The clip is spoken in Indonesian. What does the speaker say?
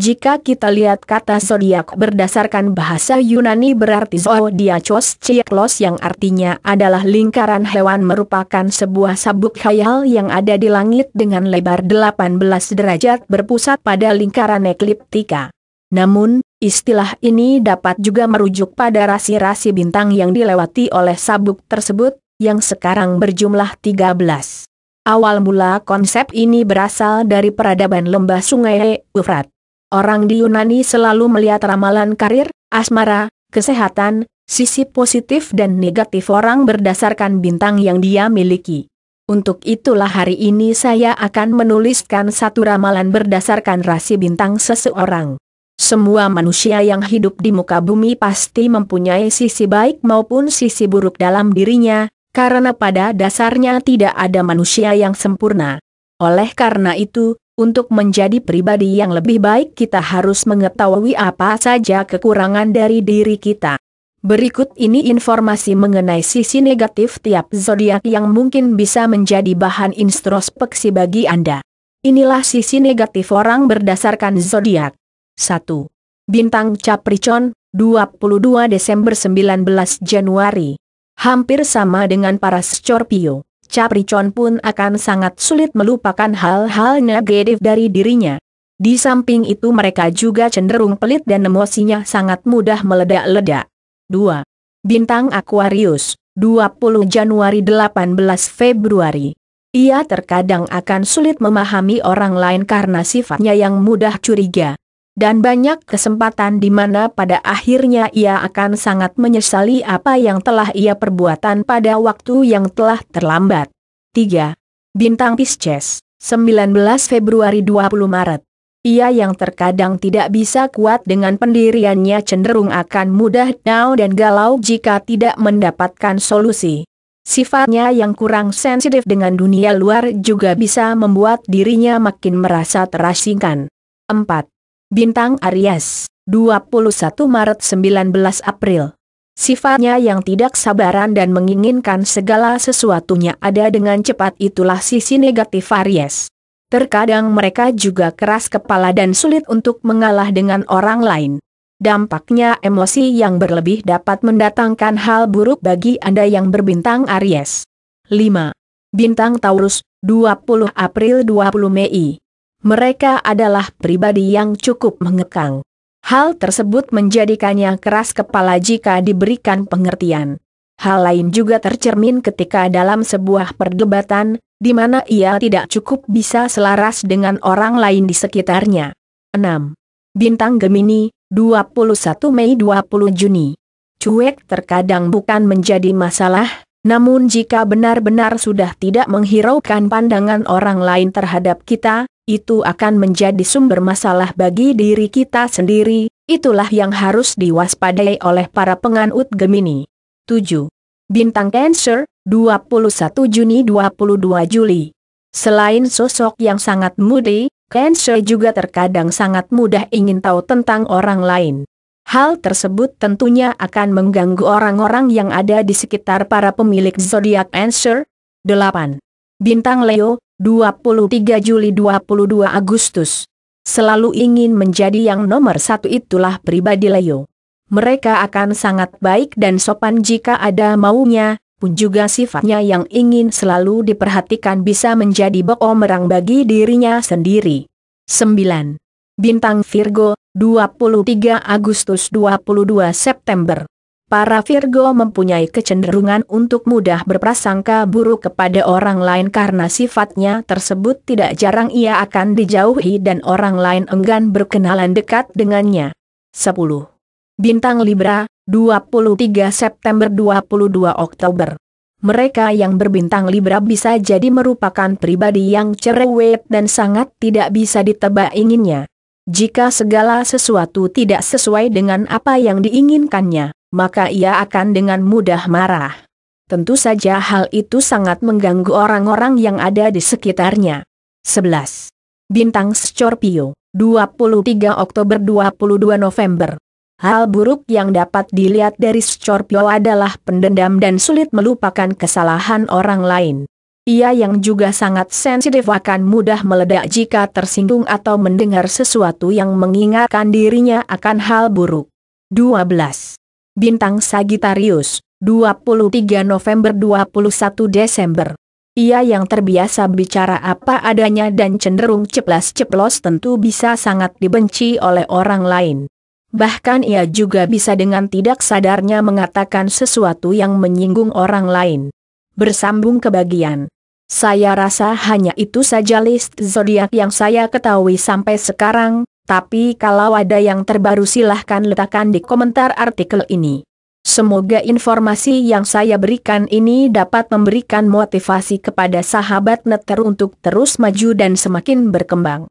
Jika kita lihat kata zodiak berdasarkan bahasa Yunani berarti zodiacos, cieklos yang artinya adalah lingkaran hewan merupakan sebuah sabuk khayal yang ada di langit dengan lebar 18 derajat berpusat pada lingkaran ekliptika. Namun, istilah ini dapat juga merujuk pada rasi-rasi bintang yang dilewati oleh sabuk tersebut, yang sekarang berjumlah 13. Awal mula konsep ini berasal dari peradaban lembah sungai Eufrat. Orang di Yunani selalu melihat ramalan karir, asmara, kesehatan, sisi positif dan negatif orang berdasarkan bintang yang dia miliki. Untuk itulah hari ini saya akan menuliskan satu ramalan berdasarkan rasi bintang seseorang. Semua manusia yang hidup di muka bumi pasti mempunyai sisi baik maupun sisi buruk dalam dirinya, karena pada dasarnya tidak ada manusia yang sempurna. Oleh karena itu, untuk menjadi pribadi yang lebih baik kita harus mengetahui apa saja kekurangan dari diri kita. Berikut ini informasi mengenai sisi negatif tiap zodiak yang mungkin bisa menjadi bahan introspeksi bagi Anda. Inilah sisi negatif orang berdasarkan zodiak. 1. Bintang Capricorn, 22 Desember 19 Januari. Hampir sama dengan para Scorpio. Capricorn pun akan sangat sulit melupakan hal-hal negatif dari dirinya. Di samping itu mereka juga cenderung pelit dan emosinya sangat mudah meledak-ledak. 2. Bintang Aquarius, 20 Januari 18 Februari. Ia terkadang akan sulit memahami orang lain karena sifatnya yang mudah curiga dan banyak kesempatan di mana pada akhirnya ia akan sangat menyesali apa yang telah ia perbuatan pada waktu yang telah terlambat. 3. Bintang Pisces, 19 Februari 20 Maret. Ia yang terkadang tidak bisa kuat dengan pendiriannya cenderung akan mudah down dan galau jika tidak mendapatkan solusi. Sifatnya yang kurang sensitif dengan dunia luar juga bisa membuat dirinya makin merasa terasingkan. 4. Bintang Aries, 21 Maret 19 April. Sifatnya yang tidak sabaran dan menginginkan segala sesuatunya ada dengan cepat itulah sisi negatif Aries. Terkadang mereka juga keras kepala dan sulit untuk mengalah dengan orang lain. Dampaknya emosi yang berlebih dapat mendatangkan hal buruk bagi Anda yang berbintang Aries. 5. Bintang Taurus, 20 April 20 Mei. Mereka adalah pribadi yang cukup mengekang. Hal tersebut menjadikannya keras kepala jika diberikan pengertian. Hal lain juga tercermin ketika dalam sebuah perdebatan, di mana ia tidak cukup bisa selaras dengan orang lain di sekitarnya. 6. Bintang Gemini, 21 Mei 20 Juni. Cuek terkadang bukan menjadi masalah, namun jika benar-benar sudah tidak menghiraukan pandangan orang lain terhadap kita, itu akan menjadi sumber masalah bagi diri kita sendiri, itulah yang harus diwaspadai oleh para penganut Gemini. 7. Bintang Cancer, 21 Juni 22 Juli Selain sosok yang sangat mudi, Cancer juga terkadang sangat mudah ingin tahu tentang orang lain. Hal tersebut tentunya akan mengganggu orang-orang yang ada di sekitar para pemilik zodiak Cancer. 8. Bintang Leo, 23 Juli 22 Agustus. Selalu ingin menjadi yang nomor satu itulah pribadi Leo. Mereka akan sangat baik dan sopan jika ada maunya, pun juga sifatnya yang ingin selalu diperhatikan bisa menjadi merang bagi dirinya sendiri. 9. Bintang Virgo, 23 Agustus 22 September Para Virgo mempunyai kecenderungan untuk mudah berprasangka buruk kepada orang lain karena sifatnya tersebut tidak jarang ia akan dijauhi dan orang lain enggan berkenalan dekat dengannya. 10. Bintang Libra, 23 September 22 Oktober mereka yang berbintang Libra bisa jadi merupakan pribadi yang cerewet dan sangat tidak bisa ditebak inginnya. Jika segala sesuatu tidak sesuai dengan apa yang diinginkannya, maka ia akan dengan mudah marah. Tentu saja hal itu sangat mengganggu orang-orang yang ada di sekitarnya. 11. Bintang Scorpio, 23 Oktober 22 November. Hal buruk yang dapat dilihat dari Scorpio adalah pendendam dan sulit melupakan kesalahan orang lain. Ia yang juga sangat sensitif akan mudah meledak jika tersinggung atau mendengar sesuatu yang mengingatkan dirinya akan hal buruk. 12. Bintang Sagitarius, 23 November 21 Desember. Ia yang terbiasa bicara apa adanya dan cenderung ceplas-ceplos tentu bisa sangat dibenci oleh orang lain. Bahkan ia juga bisa dengan tidak sadarnya mengatakan sesuatu yang menyinggung orang lain. Bersambung ke bagian. Saya rasa hanya itu saja list zodiak yang saya ketahui sampai sekarang, tapi kalau ada yang terbaru silahkan letakkan di komentar artikel ini. Semoga informasi yang saya berikan ini dapat memberikan motivasi kepada sahabat netter untuk terus maju dan semakin berkembang.